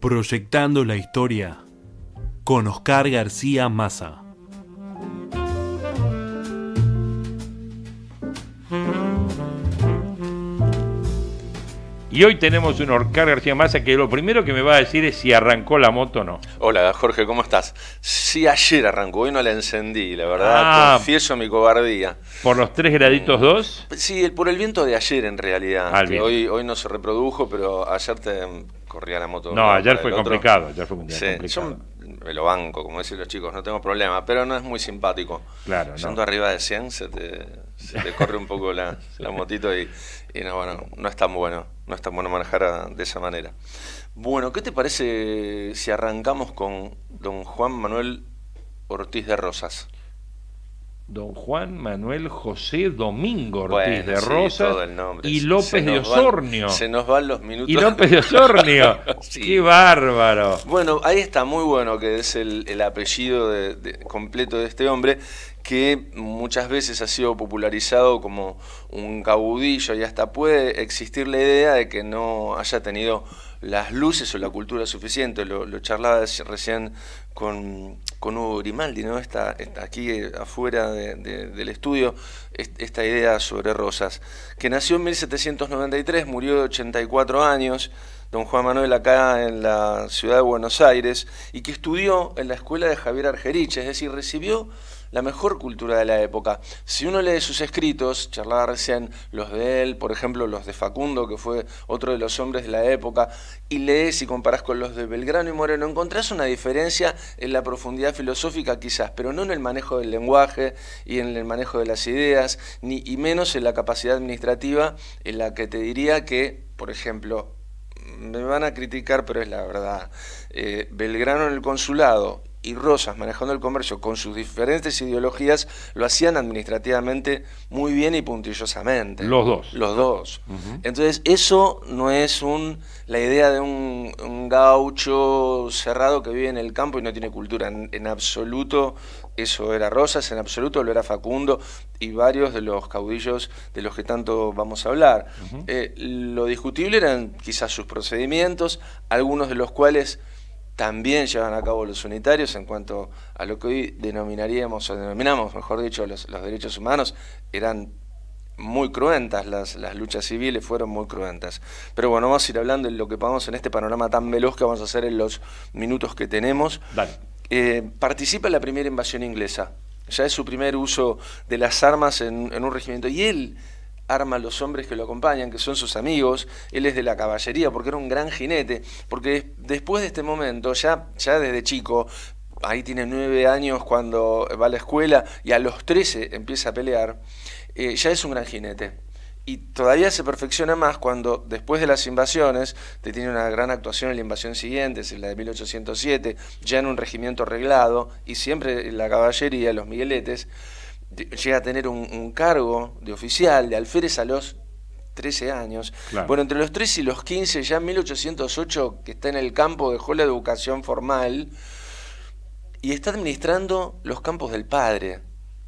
Proyectando la historia con Oscar García Maza. Y hoy tenemos un Orcar García Massa que lo primero que me va a decir es si arrancó la moto o no. Hola Jorge, ¿cómo estás? Sí, ayer arrancó, hoy no la encendí, la verdad, ah. confieso mi cobardía. ¿Por los 3 graditos 2? Sí, por el viento de ayer en realidad. Ah, hoy, hoy no se reprodujo, pero ayer te corría la moto. No, ayer fue complicado, ayer fue Yo me lo banco, como dicen los chicos, no tengo problema, pero no es muy simpático. Claro, Yendo arriba de 100 se te, corre un poco la motito y y no, bueno, no es tan bueno, no es tan bueno manejar de esa manera. Bueno, ¿qué te parece si arrancamos con don Juan Manuel Ortiz de Rosas? don Juan Manuel José Domingo Ortiz de Rosa y López de Osornio. se nos van los minutos. Y López de Osornio. Qué bárbaro. Bueno, ahí está muy bueno que es el, apellido de, completo de este hombre que muchas veces ha sido popularizado como un cabudillo y hasta puede existir la idea de que no haya tenido las luces o la cultura suficiente. Lo, lo charlaba recién con, Hugo Grimaldi, ¿no? Está aquí eh, afuera del estudio, esta idea sobre Rosas, que nació en 1793, murió de 84 años, don Juan Manuel acá en la ciudad de Buenos Aires, y que estudió en la escuela de Javier Argerich, es decir, recibió la mejor cultura de la época. Si uno lee sus escritos, charlaba recién los de él, por ejemplo, los de Facundo, que fue otro de los hombres de la época, y lees y comparás con los de Belgrano y Moreno, encontrás una diferencia en la profundidad filosófica quizás, pero no en el manejo del lenguaje y en el manejo de las ideas, ni, y menos en la capacidad administrativa en la que te diría que, por ejemplo, me van a criticar, pero es la verdad. Eh, Belgrano en el consulado y Rosas manejando el comercio con sus diferentes ideologías lo hacían administrativamente muy bien y puntillosamente. Los dos. Los dos. Entonces, eso no es un la idea de un, gaucho cerrado que vive en el campo y no tiene cultura. En, absoluto eso era Rosas, en absoluto lo era Facundo y varios de los caudillos de los que tanto vamos a hablar. Eh, lo discutible eran quizás sus procedimientos, algunos de los cuales también llevan a cabo los unitarios en cuanto a lo que hoy denominaríamos, o denominamos, mejor dicho, los, derechos humanos, eran muy cruentas, las, las, luchas civiles fueron muy cruentas. Pero bueno, vamos a ir hablando de lo que podamos en este panorama tan veloz que vamos a hacer en los minutos que tenemos. Eh, participa en la primera invasión inglesa, ya es su primer uso de las armas en, en un regimiento, y él arma a los hombres que lo acompañan, que son sus amigos, él es de la caballería, porque era un gran jinete, porque después de este momento, ya, ya desde chico, ahí tiene nueve años cuando va a la escuela y a los trece empieza a pelear, eh, ya es un gran jinete. Y todavía se perfecciona más cuando, después de las invasiones, te tiene una gran actuación en la invasión siguiente, es la de 1807, ya en un regimiento reglado, y siempre en la caballería, los migueletes, llega a tener un, cargo de oficial, de alférez a los 13 años. Bueno, entre los 13 y los 15, ya en 1808, que está en el campo, dejó la educación formal y está administrando los campos del padre.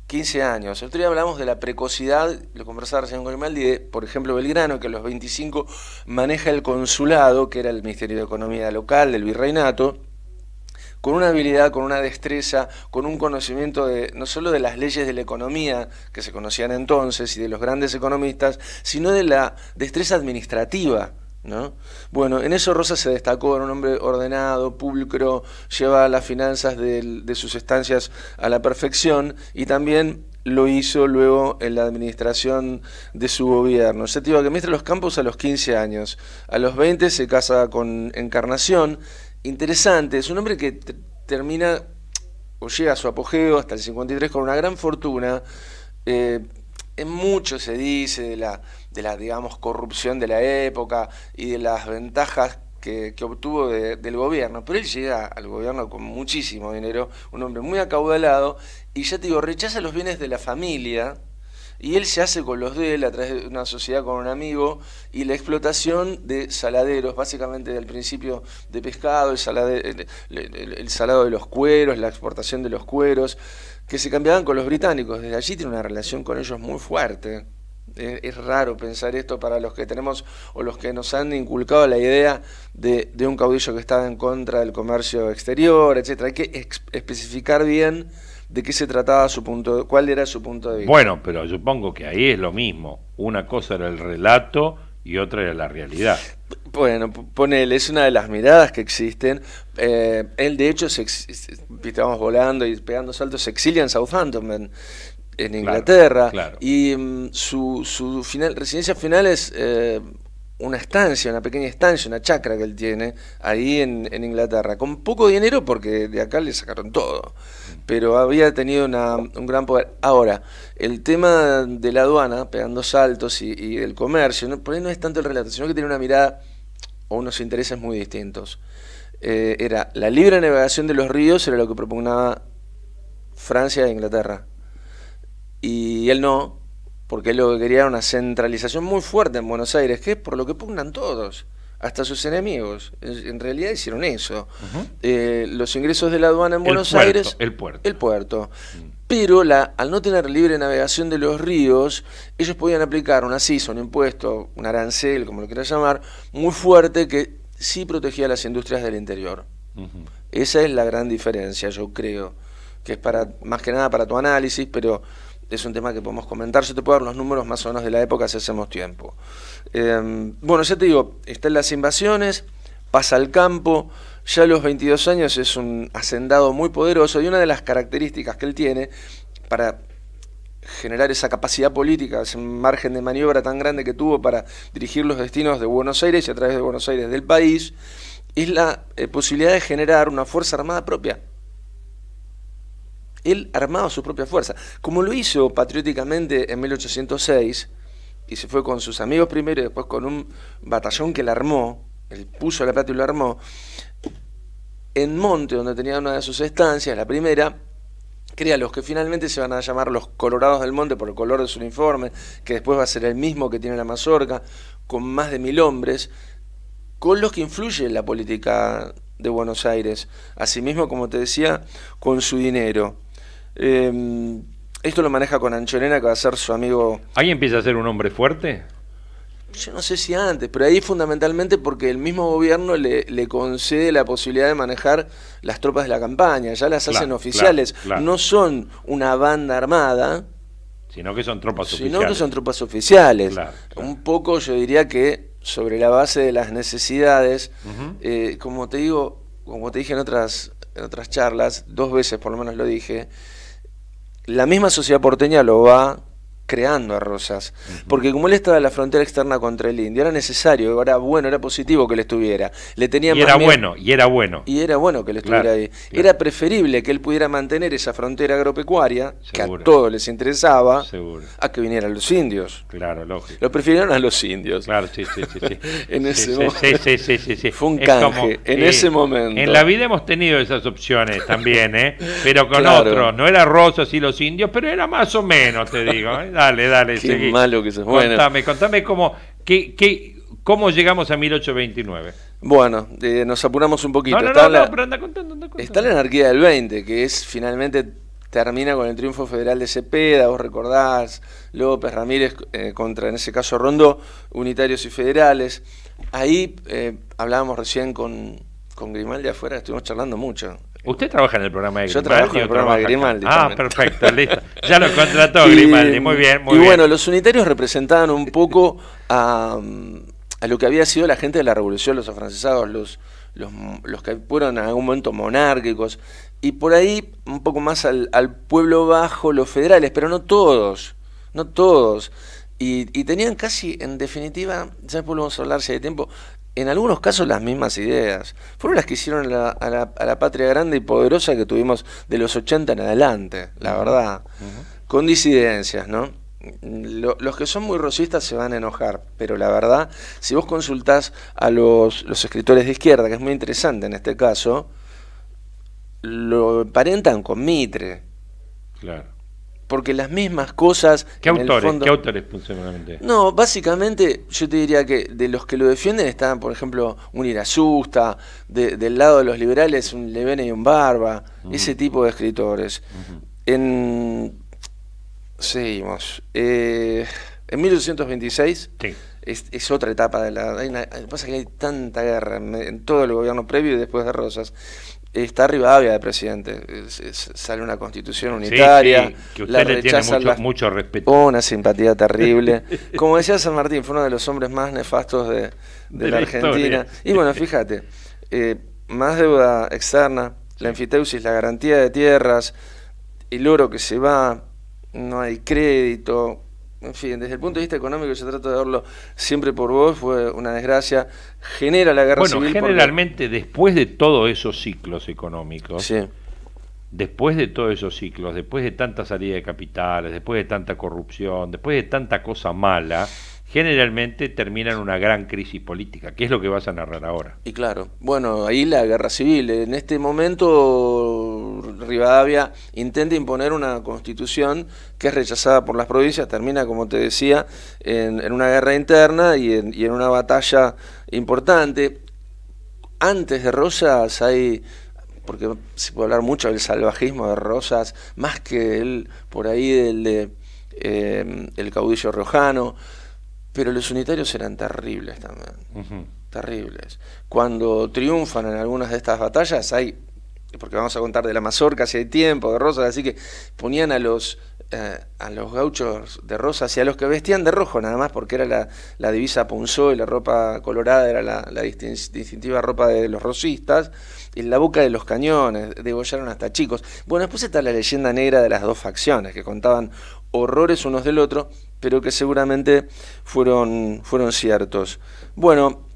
15 años. El otro día hablamos de la precocidad, lo conversaba recién con Maldi, de, por ejemplo, Belgrano, que a los 25 maneja el consulado, que era el Ministerio de Economía Local del Virreinato, con una habilidad, con una destreza, con un conocimiento de, no solo de las leyes de la economía que se conocían entonces y de los grandes economistas, sino de la destreza administrativa. ¿No? Bueno, en eso Rosa se destacó, era un hombre ordenado, pulcro, lleva las finanzas de, sus estancias a la perfección y también lo hizo luego en la administración de su gobierno. Se que administra los campos a los 15 años. A los 20 se casa con Encarnación interesante, es un hombre que termina o llega a su apogeo hasta el 53 con una gran fortuna. Eh, en mucho se dice de la, de la, digamos, corrupción de la época y de las ventajas que, obtuvo del gobierno, pero él llega al gobierno con muchísimo dinero, un hombre muy acaudalado, y ya te digo, rechaza los bienes de la familia, y él se hace con los de él a través de una sociedad con un amigo y la explotación de saladeros, básicamente del principio de pescado, el, el, salado de los cueros, la exportación de los cueros, que se cambiaban con los británicos. Desde allí tiene una relación con ellos muy fuerte. Es, raro pensar esto para los que tenemos o los que nos han inculcado la idea de, de un caudillo que estaba en contra del comercio exterior, etc. Hay que especificar bien de qué se trataba su punto, cuál era su punto de vista. Bueno, pero supongo que ahí es lo mismo. Una cosa era el relato y otra era la realidad. Bueno, ponele, es una de las miradas que existen. Eh, él, de hecho, se, volando y pegando saltos, se exilia en Southampton, en, Inglaterra. Y mm, su, su final, residencia final es eh, una estancia, una pequeña estancia, una chacra que él tiene ahí en, Inglaterra, con poco dinero porque de acá le sacaron todo, pero había tenido un gran poder. Ahora, el tema de la aduana, pegando saltos y, el del comercio, ¿no? por ahí no es tanto el relato, sino que tiene una mirada o unos intereses muy distintos. Eh, era la libre navegación de los ríos, era lo que propugnaba Francia e Inglaterra. Y él no, porque lo que quería una centralización muy fuerte en Buenos Aires, que es por lo que pugnan todos, hasta sus enemigos. En realidad hicieron eso. Eh, los ingresos de la aduana en Buenos Aires. El puerto. El puerto. Mm. Pero al no tener libre navegación de los ríos, ellos podían aplicar una CISA, un impuesto, un arancel, como lo quieras llamar, muy fuerte que sí protegía las industrias del interior. Esa es la gran diferencia, yo creo, que es para más que nada para tu análisis, pero es un tema que podemos comentar. Yo te puedo dar los números más o menos de la época si hacemos tiempo. Em, bueno, ya te digo, en las invasiones, pasa al campo, ya a los 22 años es un hacendado muy poderoso y una de las características que él tiene para generar esa capacidad política, ese margen de maniobra tan grande que tuvo para dirigir los destinos de Buenos Aires y a través de Buenos Aires del país, es la eh, posibilidad de generar una Fuerza Armada propia él armaba su propia fuerza, como lo hizo patrióticamente en 1806, y se fue con sus amigos primero y después con un batallón que le armó, él puso la plata y lo armó, en Monte, donde tenía una de sus estancias, la primera, crea los que finalmente se van a llamar los Colorados del Monte por el color de su uniforme, que después va a ser el mismo que tiene la mazorca, con más de mil hombres, con los que influye la política de Buenos Aires, asimismo, como te decía, con su dinero. Em, esto lo maneja con Anchorena que va a ser su amigo. ¿Ahí empieza a ser un hombre fuerte? Yo no sé si antes, pero ahí fundamentalmente porque el mismo gobierno le, concede la posibilidad de manejar las tropas de la campaña, ya las hacen oficiales, no son una banda armada. Sino que son tropas oficiales. son tropas oficiales. Un poco yo diría que sobre la base de las necesidades, eh, como te digo, como te dije en otras, en otras charlas, dos veces por lo menos lo dije, la misma sociedad porteña lo va creando a Rosas. Porque como él estaba en la frontera externa contra el indio, era necesario, era bueno, era positivo que él estuviera. Le tenía y era bueno, y era bueno. Y era bueno que él estuviera ahí. Era preferible que él pudiera mantener esa frontera agropecuaria, que a todos les interesaba, a que vinieran los indios. Claro, lógico. Lo prefirieron a los indios. Claro, sí, sí, sí. en ese momento. Fue un canje, en eh, ese momento. En la vida hemos tenido esas opciones también, ¿eh? pero con otros. No era Rosas y los indios, pero era más o menos, te digo. ¿eh? Dale, dale, Qué malo que Contame, contame cómo, qué, cómo llegamos a 1829. Bueno, eh, nos apuramos un poquito. está la, anarquía del 20, que es finalmente termina con el triunfo federal de Cepeda, vos recordás, López Ramírez eh, contra, en ese caso, Rondo, unitarios y federales. Ahí eh, hablábamos recién con, con Grimaldi afuera, estuvimos charlando mucho. Usted trabaja en el programa de Grimaldi. Yo trabajo en el programa de Grimaldi. Ah, perfecto, listo. Ya lo contrató Grimaldi, muy bien, muy bien. Y bueno, los unitarios representaban un poco a, lo que había sido la gente de la revolución, los afrancesados, los, los, que fueron en algún momento monárquicos, y por ahí un poco más al, pueblo bajo, los federales, pero no todos, no todos. Y, y, tenían casi, en definitiva, ya después vamos a hablar si hay tiempo, en algunos casos las mismas ideas. Fueron las que hicieron a, la, patria grande y poderosa que tuvimos de los 80 en adelante, la verdad. Con disidencias, ¿no? los que son muy rosistas se van a enojar, pero la verdad, si vos consultás a los, escritores de izquierda, que es muy interesante en este caso, lo parentan con Mitre. Claro porque las mismas cosas. ¿Qué autores? Fondo... ¿Qué autores No, básicamente yo te diría que de los que lo defienden están, por ejemplo, un Irasusta, del lado de los liberales, un Levene y un Barba, ese tipo de escritores. En. Seguimos. Eh, en 1826. Es, otra etapa de la. pasa que hay tanta guerra en todo el gobierno previo y después de Rosas está arriba había de presidente. Sale una constitución unitaria. que usted la le tiene mucho, respeto. Una simpatía terrible. Como decía San Martín, fue uno de los hombres más nefastos de, la, Argentina. Y bueno, fíjate, eh, más deuda externa, la enfiteusis, la garantía de tierras, el oro que se va, no hay crédito, en fin, desde el punto de vista económico, yo trato de verlo siempre por vos, fue una desgracia, genera la guerra civil. Bueno, generalmente después de todos esos ciclos económicos, después de todos esos ciclos, después de tanta salida de capitales, después de tanta corrupción, después de tanta cosa mala, generalmente terminan una gran crisis política, que es lo que vas a narrar ahora. Y claro, bueno, ahí la guerra civil, en este momento Rivadavia intenta imponer una constitución que es rechazada por las provincias, termina, como te decía, en, una guerra interna y en, una batalla importante. Antes de Rosas hay porque se puede hablar mucho del salvajismo de Rosas, más que él por ahí del eh, el caudillo rojano, pero los unitarios eran terribles también, terribles. Cuando triunfan en algunas de estas batallas hay porque vamos a contar de la mazorca hace tiempo, de rosas, así que ponían a los, eh, a los gauchos de rosas y a los que vestían de rojo nada más, porque era la, divisa punzó y la ropa colorada era la, distintiva ropa de los rosistas, en la boca de los cañones, degollaron hasta chicos. Bueno, después está la leyenda negra de las dos facciones, que contaban horrores unos del otro, pero que seguramente fueron, fueron ciertos. Bueno,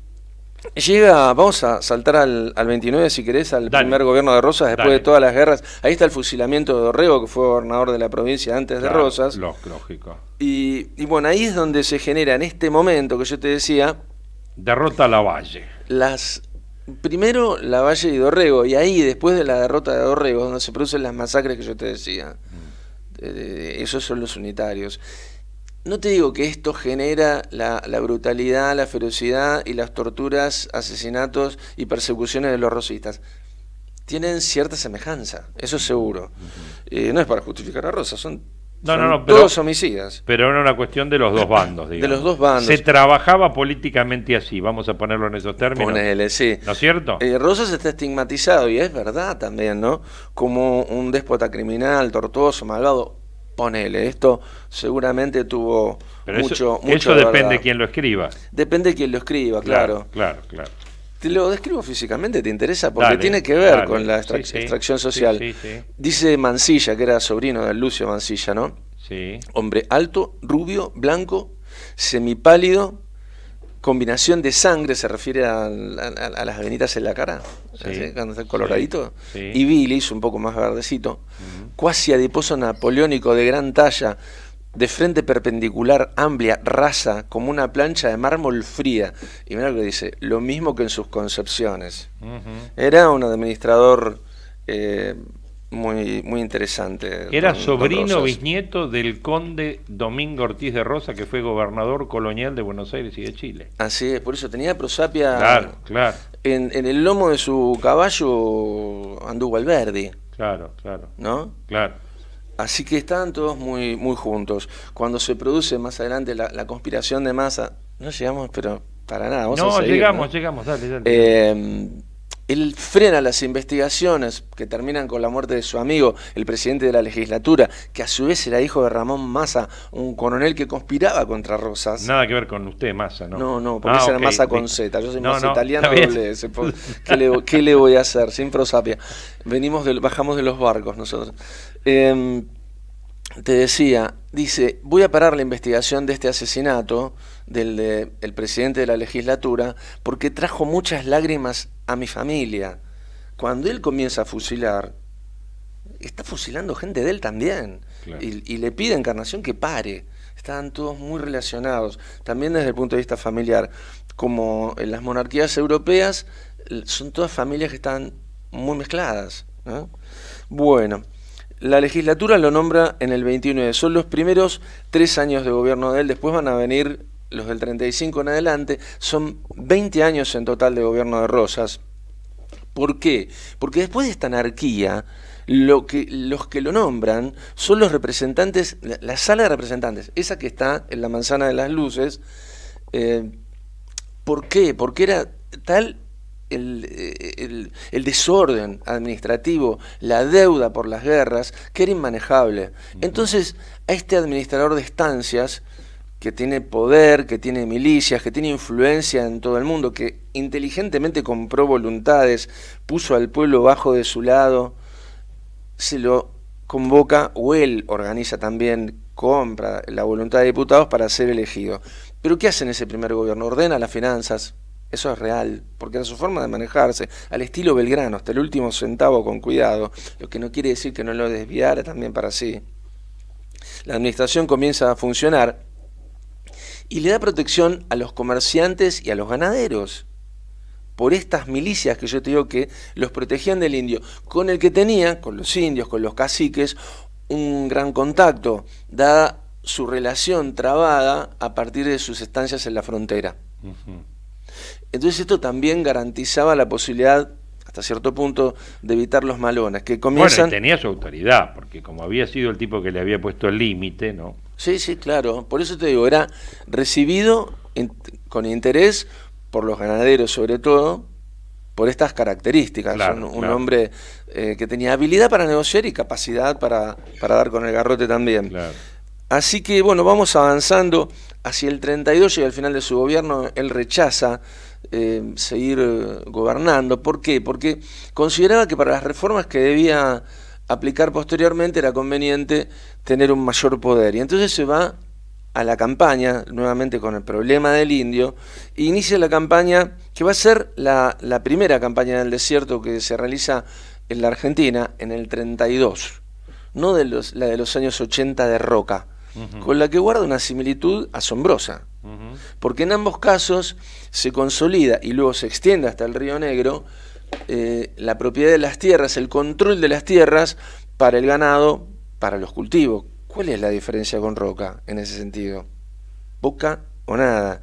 Llega, vamos a saltar al, al 29 si querés, al primer gobierno de Rosas después de todas las guerras. Ahí está el fusilamiento de Dorrego, que fue gobernador de la provincia antes de Rosas. Lógico. Y, y bueno, ahí es donde se genera en este momento que yo te decía... Derrota a la Valle. Las primero Lavalle y Dorrego, y ahí después de la derrota de Dorrego, donde se producen las masacres que yo te decía. Mm. Eh, esos son los unitarios no te digo que esto genera la, brutalidad, la ferocidad y las torturas, asesinatos y persecuciones de los rosistas. Tienen cierta semejanza, eso es seguro. Eh, no es para justificar a Rosa, son, no, homicidas. Pero era una cuestión de los dos bandos, digamos. De los dos bandos. Se trabajaba políticamente así, vamos a ponerlo en esos términos. Ponele, sí. ¿No es cierto? Eh, Rosas está estigmatizado, y es verdad también, ¿no? Como un déspota criminal, tortuoso, malvado ponele, esto seguramente tuvo mucho, eso depende de quién lo escriba. Depende de quién lo escriba, claro. Claro, claro. Te lo describo físicamente, ¿te interesa? Porque tiene que ver con la extracción social. Dice Mansilla, que era sobrino de Lucio Mansilla, ¿no? Sí. Hombre alto, rubio, blanco, semipálido, combinación de sangre, se refiere a, las venitas en la cara, cuando está coloradito, y bilis, un poco más verdecito. Mm cuasi adiposo napoleónico de gran talla, de frente perpendicular, amplia, rasa, como una plancha de mármol fría. Y mira lo que dice, lo mismo que en sus concepciones. Era un administrador eh, muy, muy interesante. Era sobrino bisnieto del conde Domingo Ortiz de Rosa, que fue gobernador colonial de Buenos Aires y de Chile. Así es, por eso tenía prosapia. Claro, claro. En, el lomo de su caballo anduvo Alberdi. Claro, claro. ¿No? Claro. Así que están todos muy, muy juntos. Cuando se produce más adelante la, conspiración de masa, no llegamos, pero para nada. no, llegamos, llegamos, dale, dale. Eh, él frena las investigaciones que terminan con la muerte de su amigo, el presidente de la legislatura, que a su vez era hijo de Ramón Massa, un coronel que conspiraba contra Rosas. Nada que ver con usted, Massa, ¿no? No, no, porque ah, era Massa con Z. Yo soy no, italiano doble ¿Qué le, voy a hacer? Sin prosapia. Venimos bajamos de los barcos nosotros. Em, te decía, dice, voy a parar la investigación de este asesinato del de, presidente de la legislatura porque trajo muchas lágrimas a mi familia. Cuando él comienza a fusilar, está fusilando gente de él también. Y, le pide a Encarnación que pare. Están todos muy relacionados. También desde el punto de vista familiar. Como en las monarquías europeas, son todas familias que están muy mezcladas. Bueno, la legislatura lo nombra en el 29. Son los primeros tres años de gobierno de él. Después van a venir los del 35 en adelante, son 20 años en total de gobierno de Rosas. ¿Por qué? Porque después de esta anarquía, lo que, los que lo nombran son los representantes, la, sala de representantes, esa que está en la manzana de las luces. Eh, ¿Por qué? Porque era tal eh, el, el, desorden administrativo, la deuda por las guerras, que era inmanejable. Entonces, a este administrador de estancias, que tiene poder, que tiene milicias, que tiene influencia en todo el mundo, que inteligentemente compró voluntades, puso al pueblo bajo de su lado, se lo convoca o él organiza también, compra la voluntad de diputados para ser elegido. Pero ¿qué hace en ese primer gobierno? Ordena las finanzas, eso es real, porque era su forma de manejarse, al estilo Belgrano, hasta el último centavo con cuidado, lo que no quiere decir que no lo desviara también para sí. La administración comienza a funcionar y le da protección a los comerciantes y a los ganaderos por estas milicias que yo te digo que los protegían del indio, con el que tenía, con los indios, con los caciques, un gran contacto, dada su relación trabada a partir de sus estancias en la frontera. Entonces esto también garantizaba la posibilidad hasta cierto punto de evitar los malones que comienzan bueno, tenía su autoridad porque como había sido el tipo que le había puesto el límite no Sí, sí, claro. Por eso te digo, era recibido con interés por los ganaderos sobre todo, por estas características. un, hombre eh, que tenía habilidad para negociar y capacidad para, para dar con el garrote también. Así que bueno, vamos avanzando. Hacia el 32 y al final de su gobierno, él rechaza eh, seguir eh, gobernando. ¿Por qué? Porque consideraba que para las reformas que debía aplicar posteriormente era conveniente tener un mayor poder. Y entonces se va a la campaña, nuevamente con el problema del indio, e inicia la campaña que va a ser la, primera campaña del desierto que se realiza en la Argentina en el 32, no de la de los años 80 de Roca, con la que guarda una similitud asombrosa, porque en ambos casos se consolida y luego se extiende hasta el Río Negro eh, la propiedad de las tierras, el control de las tierras para el ganado, para los cultivos. ¿Cuál es la diferencia con Roca en ese sentido? ¿Boca o nada.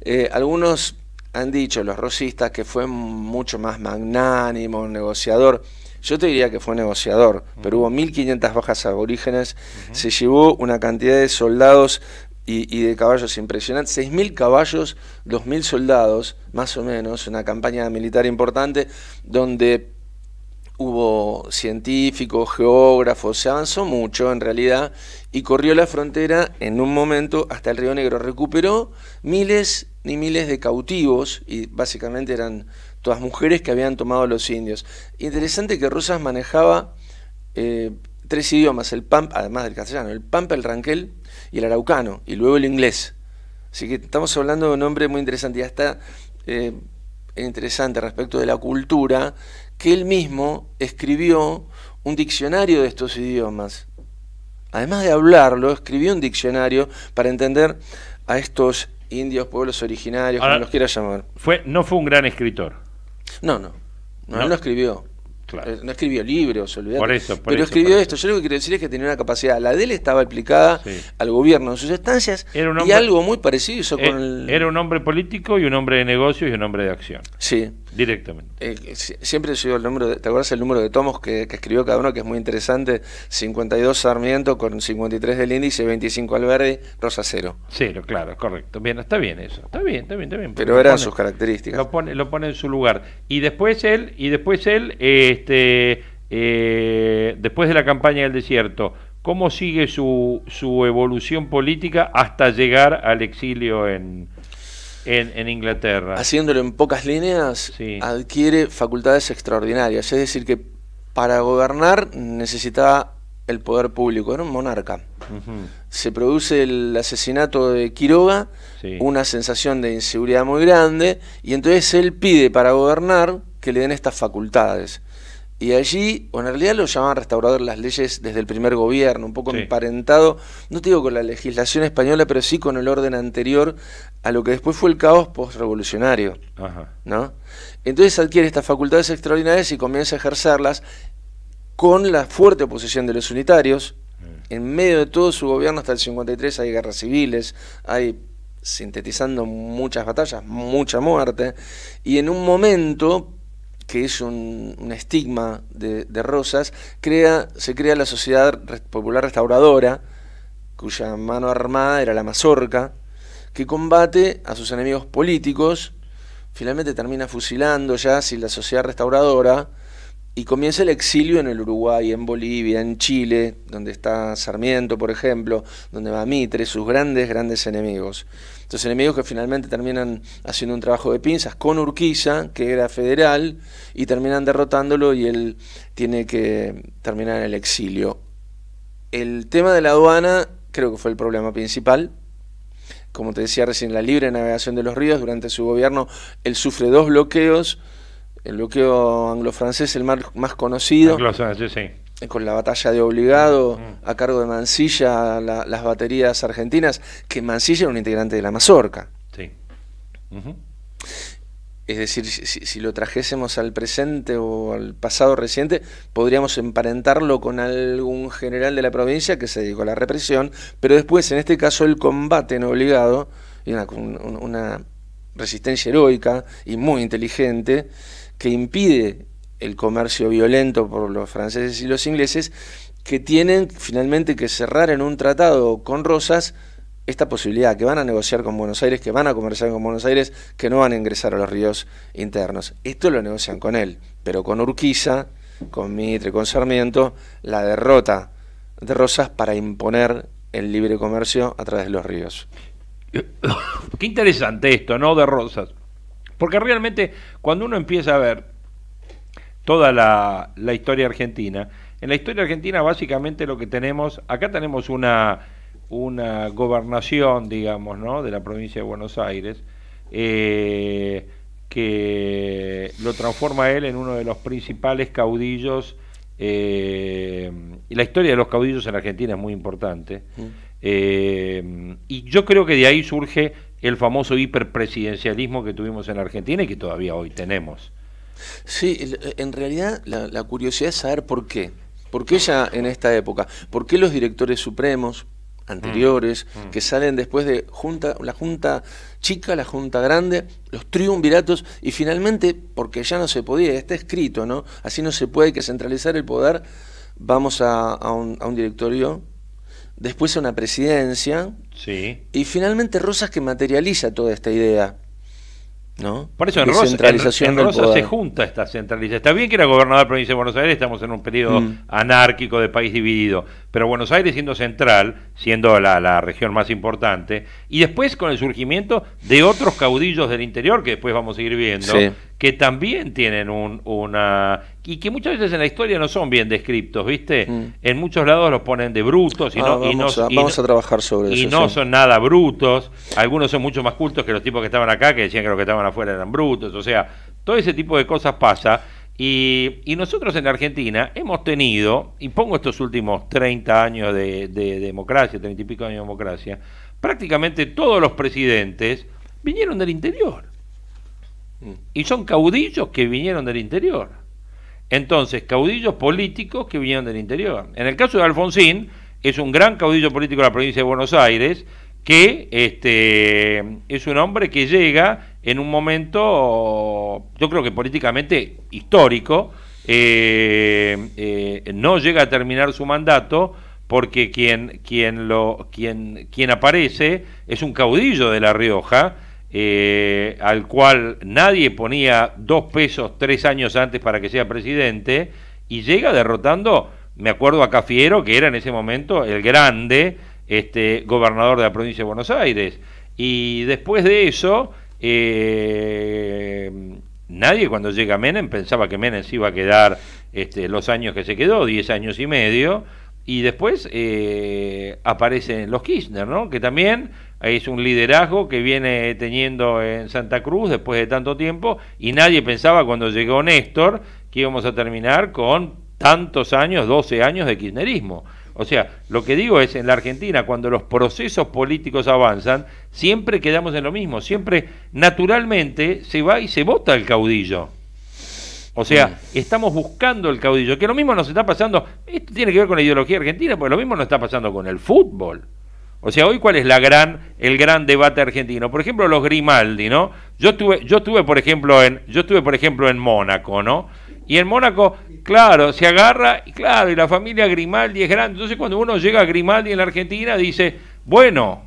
Eh, algunos han dicho, los rosistas, que fue mucho más magnánimo, negociador. Yo te diría que fue negociador, pero hubo 1.500 bajas aborígenes, se llevó una cantidad de soldados y, de caballos impresionantes. 6.000 caballos, 2.000 soldados, más o menos, una campaña militar importante donde hubo científicos, geógrafos, se avanzó mucho en realidad y corrió la frontera en un momento hasta el Río Negro. Recuperó miles ni miles de cautivos y básicamente eran todas mujeres que habían tomado los indios. Interesante que Rusas manejaba eh, tres idiomas, el PAMP, además del castellano, el pampa, el ranquel y el araucano, y luego el inglés. Así que estamos hablando de un hombre muy interesante y hasta eh, interesante respecto de la cultura, que él mismo escribió un diccionario de estos idiomas. Además de hablarlo, escribió un diccionario para entender a estos indios, pueblos originarios, como los quiera llamar. no fue un gran escritor. No, no. No, lo no escribió. Eh, no escribió libros, olvidate. Pero escribió esto. Yo lo que quiero decir es que tenía una capacidad. La de él estaba aplicada al gobierno en sus estancias y algo muy parecido hizo eh, con el... Era un hombre político y un hombre de negocios y un hombre de acción. Sí. Directamente. Eh, siempre sido el número, ¿te acuerdas el número de tomos que, escribió cada uno, que es muy interesante? 52 Sarmiento con 53 del índice, 25 Alberdi, Rosa Cero. Cero, claro, correcto. Bien, está bien eso, está bien, está bien, está bien. Pero eran sus características. Lo pone, lo pone en su lugar. Y después él, y después él, este, eh, después de la campaña del desierto, ¿cómo sigue su, su evolución política hasta llegar al exilio en, en, Inglaterra. Haciéndolo en pocas líneas, adquiere facultades extraordinarias. Es decir, que para gobernar necesitaba el poder público, era un monarca. Se produce el asesinato de Quiroga, una sensación de inseguridad muy grande, y entonces él pide para gobernar que le den estas facultades. Y allí, o en realidad lo llamaban restaurador las leyes desde el primer gobierno, un poco emparentado, no te digo con la legislación española, pero sí con el orden anterior a lo que después fue el caos postrevolucionario. ¿no? Entonces adquiere estas facultades extraordinarias y comienza a ejercerlas con la fuerte oposición de los unitarios. Mm. En medio de todo su gobierno, hasta el 53, hay guerras civiles, hay sintetizando muchas batallas, mucha muerte, y en un momento que es un, estigma de, Rosas, se crea la Sociedad Popular Restauradora, cuya mano armada era la mazorca, que combate a sus enemigos políticos, finalmente termina fusilando ya si la Sociedad Restauradora y comienza el exilio en el Uruguay, en Bolivia, en Chile, donde está Sarmiento, por ejemplo, donde va Mitre, sus grandes, grandes enemigos. Entonces, enemigos que finalmente terminan haciendo un trabajo de pinzas con Urquiza, que era federal, y terminan derrotándolo y él tiene que terminar en el exilio. El tema de la aduana creo que fue el problema principal, como te decía recién, la libre navegación de los ríos. Durante su gobierno él sufre dos bloqueos el bloqueo anglo-francés, el más conocido. Eh, con la batalla de Obligado mm, mm. a cargo de Mansilla, las baterías argentinas, que Mansilla era un integrante de la Mazorca. Sí. Es decir, si, lo trajésemos al presente o al pasado reciente, podríamos emparentarlo con algún general de la provincia que se dedicó a la represión, pero después, en este caso, el combate en Obligado, y una resistencia heroica y muy inteligente, que impide el comercio violento por los franceses y los ingleses, que tienen finalmente que cerrar en un tratado con Rosas esta posibilidad, que van a negociar con Buenos Aires, que van a comerciar con Buenos Aires, que no van a ingresar a los ríos internos. Esto lo negocian con él, pero con Urquiza, con Mitre, con Sarmiento, la derrota de Rosas para imponer el libre comercio a través de los ríos. Qué interesante esto, ¿no? De Rosas. Porque realmente cuando uno empieza a ver toda la, historia argentina, en la historia argentina básicamente lo que tenemos, acá tenemos una, una gobernación, digamos, ¿no? de la provincia de Buenos Aires, eh, que lo transforma él en uno de los principales caudillos, y eh, la historia de los caudillos en Argentina es muy importante, mm. eh, y yo creo que de ahí surge el famoso hiperpresidencialismo que tuvimos en Argentina y que todavía hoy tenemos. Sí, en realidad la, curiosidad es saber por qué. ¿Por qué ya en esta época? ¿Por qué los directores supremos anteriores mm, mm. que salen después de la junta chica, la junta grande, los triunviratos y finalmente, porque ya no se podía, está escrito, ¿no? Así no se puede que centralizar el poder, vamos a, a un directorio, después a una presidencia, Sí. Y finalmente Rosas que materializa toda esta idea. ¿No? Por eso en Rosas se junta esta centralización. Está bien que era gobernador de la provincia de Buenos Aires, estamos en un periodo mm. anárquico de país dividido, pero Buenos Aires siendo central, siendo la, región más importante, y después con el surgimiento de otros caudillos del interior, que después vamos a seguir viendo, que también tienen una... y que muchas veces en la historia no son bien descriptos, ¿viste? Mm. En muchos lados los ponen de brutos y ah, no... Vamos, trabajar sobre eso. Y no son nada brutos, algunos son mucho más cultos que los tipos que estaban acá, que decían que los que estaban afuera eran brutos, o sea, todo ese tipo de cosas pasa. Y, nosotros en Argentina hemos tenido, y pongo estos últimos 30 años de, de democracia, 30 y pico años de democracia, prácticamente todos los presidentes vinieron del interior. Y son caudillos que vinieron del interior. Entonces, caudillos políticos que vinieron del interior. En el caso de Alfonsín, es un gran caudillo político de la provincia de Buenos Aires, que este, es un hombre que llega en un momento, yo creo que políticamente histórico, eh, eh, no llega a terminar su mandato porque quien, quien, lo, quien, quien aparece es un caudillo de La Rioja, eh, al cual nadie ponía dos pesos tres años antes para que sea presidente, y llega derrotando, me acuerdo a Cafiero, que era en ese momento el grande este, gobernador de la provincia de Buenos Aires. Y después de eso, eh, nadie cuando llega Menem pensaba que Menem se iba a quedar este, los años que se quedó, diez años y medio, y después eh, aparecen los Kirchner, ¿no? que también es un liderazgo que viene teniendo en Santa Cruz después de tanto tiempo y nadie pensaba cuando llegó Néstor que íbamos a terminar con tantos años, 12 años de kirchnerismo. O sea, lo que digo es, en la Argentina, cuando los procesos políticos avanzan, siempre quedamos en lo mismo, siempre naturalmente se va y se vota el caudillo. O sea, mm. estamos buscando el caudillo, que lo mismo nos está pasando, esto tiene que ver con la ideología argentina, porque lo mismo nos está pasando con el fútbol. O sea, hoy cuál es la gran, el gran debate argentino. Por ejemplo, los Grimaldi, ¿no? Yo estuve, yo estuve, por ejemplo, en, yo estuve, por ejemplo, en Mónaco, ¿no? Y en Mónaco, claro, se agarra, y claro, y la familia Grimaldi es grande. Entonces, cuando uno llega a Grimaldi en la Argentina, dice, bueno,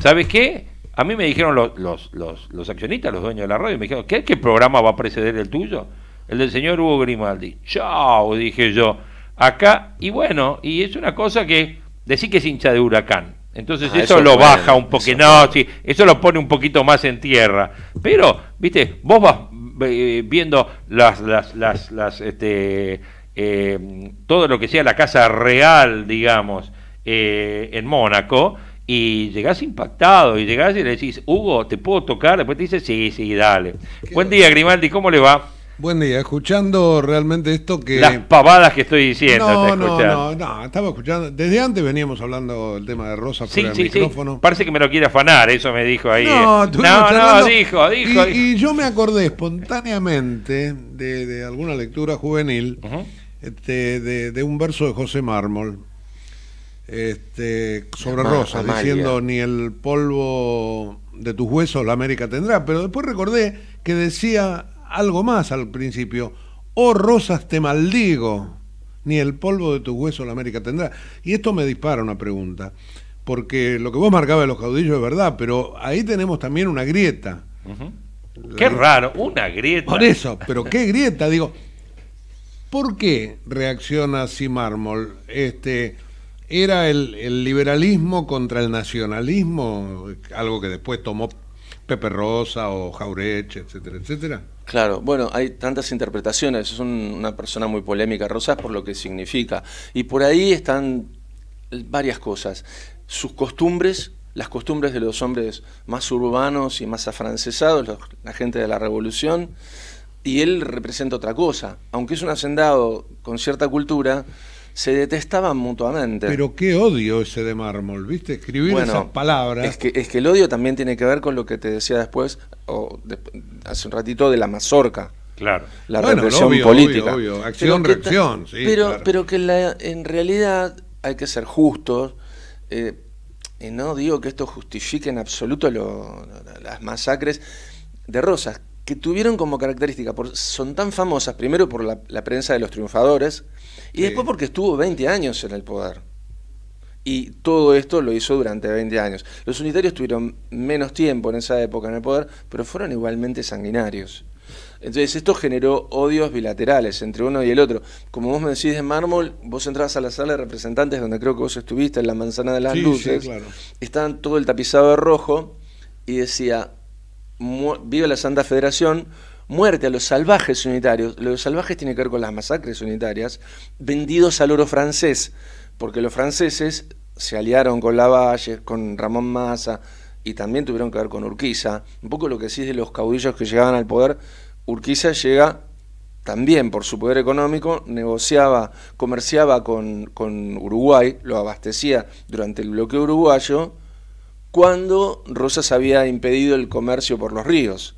¿sabes qué? A mí me dijeron los, los, accionistas, los dueños de la radio, me dijeron, ¿qué, ¿qué programa va a preceder el tuyo? El del señor Hugo Grimaldi. Chao, dije yo. Acá, y bueno, y es una cosa que, decir que es hincha de huracán entonces ah, eso, lo baja un poquito, no, sí, eso lo pone un poquito más en tierra. Pero, viste, vos vas viendo las, las, las, este, eh, todo lo que sea la casa real, digamos, eh, en Mónaco, y llegás impactado, y llegás y le decís, Hugo, ¿te puedo tocar? Después te dice, sí, sí, dale. Buen día, Grimaldi, ¿cómo le va? Buen día, escuchando realmente esto que... Las pavadas que estoy diciendo. No, no, no, no, estaba escuchando. Desde antes veníamos hablando del tema de Rosa por el micrófono. Parece que me lo quiere afanar, eso me dijo ahí. No, eh. no, dijo, dijo y, yo me acordé espontáneamente de, alguna lectura juvenil este, de, un verso de José Mármol este, sobre Rosa, diciendo ni el polvo de tus huesos la América tendrá. Pero después recordé que decía algo más al principio. Oh rosas te maldigo, ni el polvo de tus huesos la América tendrá. Y esto me dispara una pregunta, porque lo que vos marcabas de los caudillos es verdad, pero ahí tenemos también una grieta. Qué raro, una grieta. Por eso, pero qué grieta, digo. ¿Por qué reacciona así Mármol? Este, ¿Era el, el, liberalismo contra el nacionalismo? Algo que después tomó Pepe Rosa o Jaureche, etcétera, etcétera. Claro, bueno, hay tantas interpretaciones, es una persona muy polémica, Rosas, por lo que significa. Y por ahí están varias cosas. Sus costumbres, las costumbres de los hombres más urbanos y más afrancesados, la gente de la revolución, y él representa otra cosa. Aunque es un hacendado con cierta cultura, se detestaban mutuamente. Pero qué odio ese de mármol, ¿viste? Escribir esas palabras. Es que, es que el odio también tiene que ver con lo que te decía después, o hace un ratito, de la mazorca. Claro. La represión política. Obvio, Acción, pero reacción, Pero, pero que la, en realidad hay que ser justos. Eh, y no digo que esto justifique en absoluto las masacres de Rosas, que tuvieron como característica, por, son tan famosas, primero por la prensa de los triunfadores, y después porque estuvo 20 años en el poder. Y todo esto lo hizo durante 20 años. Los unitarios tuvieron menos tiempo en esa época en el poder, pero fueron igualmente sanguinarios. Entonces esto generó odios bilaterales entre uno y el otro. Como vos me decís de mármol, vos entrabas a la sala de representantes donde creo que vos estuviste, en la manzana de las luces, estaban todo el tapizado de rojo y decía, viva la Santa Federación, muerte a los salvajes unitarios. Los salvajes tiene que ver con las masacres unitarias, vendidos al oro francés, porque los franceses se aliaron con Lavalle, con Ramón Massa, y también tuvieron que ver con Urquiza. Un poco lo que decís de los caudillos que llegaban al poder, Urquiza llega también por su poder económico, negociaba, comerciaba con, con Uruguay, lo abastecía durante el bloqueo uruguayo, cuando Rosas había impedido el comercio por los ríos.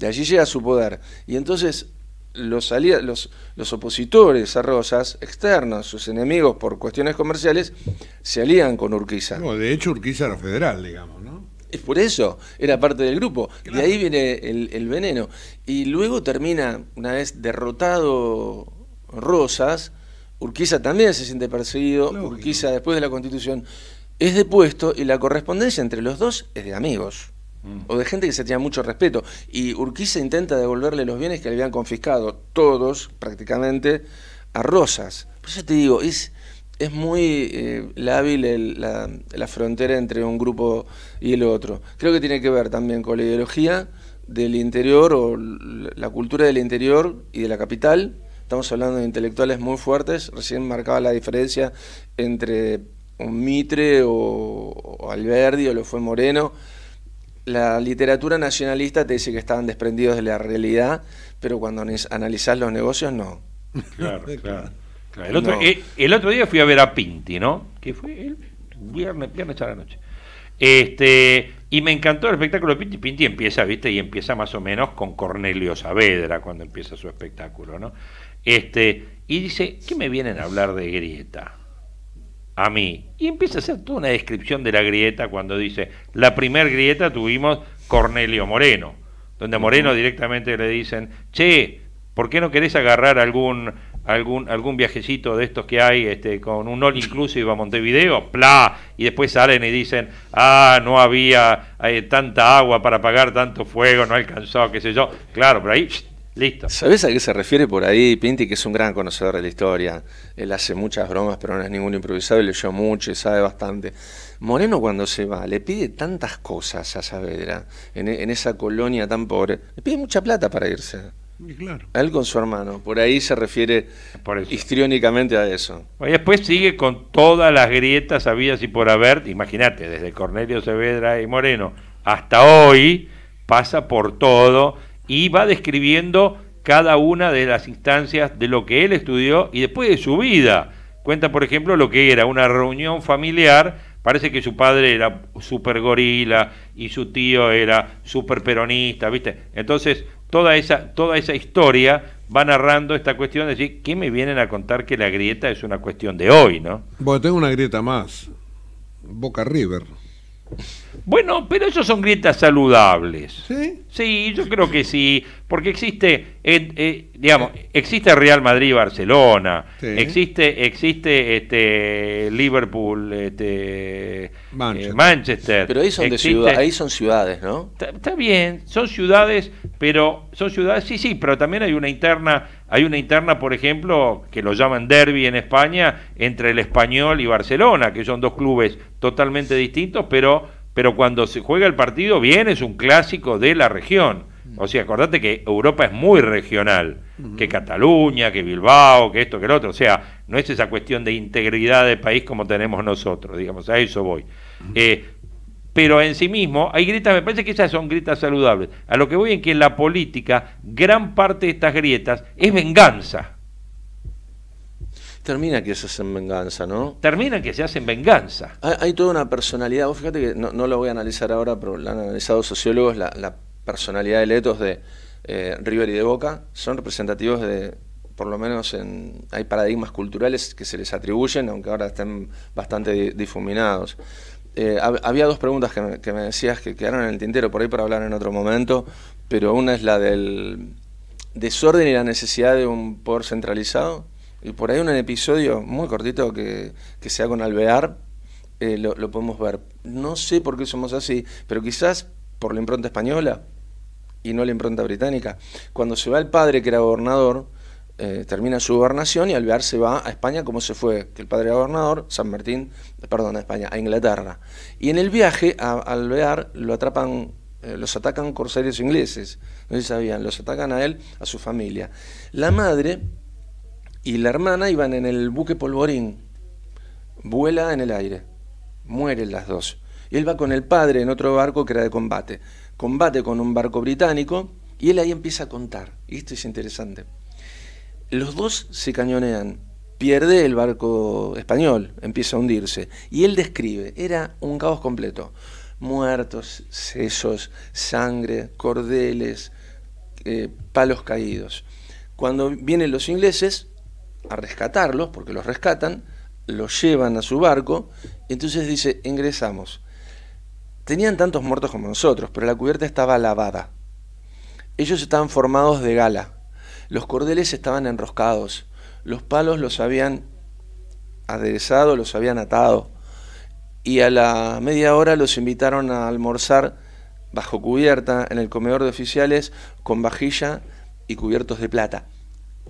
De allí llega su poder. Y entonces los, los, los, opositores a Rosas, externos, sus enemigos por cuestiones comerciales, se alían con Urquiza. No, de hecho Urquiza era federal, digamos, ¿no? Es por eso, era parte del grupo. De ahí viene el, veneno. Y luego termina, una vez derrotado Rosas, Urquiza también se siente perseguido, Urquiza después de la constitución es depuesto y la correspondencia entre los dos es de amigos o de gente que se tenía mucho respeto. Y Urquiza intenta devolverle los bienes que le habían confiscado, todos prácticamente, a Rosas. Por eso te digo, es, es muy eh, hábil lábil la, frontera entre un grupo y el otro. Creo que tiene que ver también con la ideología del interior o la cultura del interior y de la capital. Estamos hablando de intelectuales muy fuertes. Recién marcaba la diferencia entre un Mitre o, o Alberdi o lo fue Moreno la literatura nacionalista te dice que estaban desprendidos de la realidad, pero cuando analizás los negocios no. Claro, claro. Eh, el, otro, día fui a ver a Pinti, ¿no? Que fue el viernes, viernes a la noche. Este, y me encantó el espectáculo de Pinti. Pinti empieza, ¿viste? Y empieza más o menos con Cornelio Saavedra cuando empieza su espectáculo, ¿no? Este, y dice, ¿qué me vienen a hablar de grieta? a mí. Y empieza a hacer toda una descripción de la grieta cuando dice, la primer grieta tuvimos Cornelio Moreno, donde a Moreno directamente le dicen, che, ¿por qué no querés agarrar algún, algún, algún viajecito de estos que hay este, con un all inclusive a Montevideo? ¡Pla! Y después salen y dicen, ah, no había eh, tanta agua para apagar tanto fuego, no alcanzó, qué sé yo. Claro, por ahí Listo. ¿Sabes a qué se refiere por ahí Pinti, que es un gran conocedor de la historia? Él hace muchas bromas, pero no es ningún improvisado, leyó mucho y sabe bastante. Moreno cuando se va, le pide tantas cosas a Saavedra, en, e, esa colonia tan pobre, le pide mucha plata para irse. Claro. A él con su hermano, por ahí se refiere histriónicamente a eso. Y después sigue con todas las grietas habidas y por haber, imagínate, desde Cornelio Saavedra y Moreno hasta hoy, pasa por todo y va describiendo cada una de las instancias de lo que él estudió y después de su vida. Cuenta, por ejemplo, lo que era una reunión familiar. Parece que su padre era súper gorila y su tío era súper peronista, ¿viste? Entonces, toda esa, toda esa historia va narrando esta cuestión de decir, ¿qué me vienen a contar que la grieta es una cuestión de hoy, no? Bueno, tengo una grieta más. Boca River. Bueno, pero eso son grietas saludables. ¿Sí? Sí, yo creo que sí. Porque existe, eh, eh, digamos, existe Real Madrid, Barcelona, existe, existe este Liverpool, este Manchester. Eh, pero ahí son ciudades, ¿no? Está bien, son ciudades, pero son ciudades, sí, sí, pero también hay una interna, hay una interna, por ejemplo, que lo llaman derby en España entre el Español y Barcelona, que son dos clubes totalmente distintos, pero pero cuando se juega el partido bien es un clásico de la región. O sea, acordate que Europa es muy regional, que Cataluña, que Bilbao, que esto, que el otro. O sea, no es esa cuestión de integridad de país como tenemos nosotros, digamos, a eso voy. Eh, pero en sí mismo hay grietas, me parece que esas son grietas saludables. A lo que voy en que en la política, gran parte de estas grietas es venganza. Termina que se hacen venganza, ¿no? Termina que se hacen venganza. Hay, toda una personalidad, vos fíjate que no, lo voy a analizar ahora, pero la han analizado sociólogos, la, la personalidad de letos de eh, River y de Boca son representativos de, por lo menos en, hay paradigmas culturales que se les atribuyen, aunque ahora estén bastante difuminados. Eh, había dos preguntas que me, decías que quedaron en el tintero por ahí para hablar en otro momento, pero una es la del desorden y la necesidad de un poder centralizado. Y por ahí un episodio muy cortito que, se con Alvear, eh, lo, lo podemos ver. No sé por qué somos así, pero quizás por la impronta española y no la impronta británica. Cuando se va el padre, que era gobernador, eh, termina su gobernación y Alvear se va a España, como se fue, que el padre era gobernador, San Martín, perdón, a España, a Inglaterra. Y en el viaje a Alvear lo atrapan eh, los atacan corsarios ingleses, no se sabían, los atacan a él, a su familia. La madre y la hermana iban en el buque polvorín, vuela en el aire, mueren las dos. Y él va con el padre en otro barco que era de combate. Combate con un barco británico y él ahí empieza a contar. Y esto es interesante. Los dos se cañonean. Pierde el barco español, empieza a hundirse. Y él describe, era un caos completo. Muertos, sesos, sangre, cordeles, eh, palos caídos. Cuando vienen los ingleses a rescatarlos, porque los rescatan, los llevan a su barco, entonces dice, ingresamos. Tenían tantos muertos como nosotros, pero la cubierta estaba lavada. Ellos estaban formados de gala. Los cordeles estaban enroscados. Los palos los habían aderezado, los habían atado. Y a la media hora los invitaron a almorzar bajo cubierta en el comedor de oficiales con vajilla y cubiertos de plata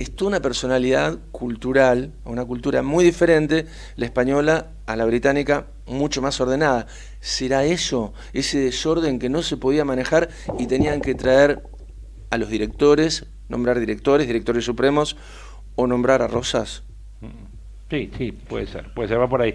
es toda una personalidad cultural, una cultura muy diferente, la española a la británica, mucho más ordenada. ¿Será eso, ese desorden que no se podía manejar y tenían que traer a los directores, nombrar directores, directores supremos o nombrar a Rosas? Sí, sí, puede ser, puede ser, va por ahí.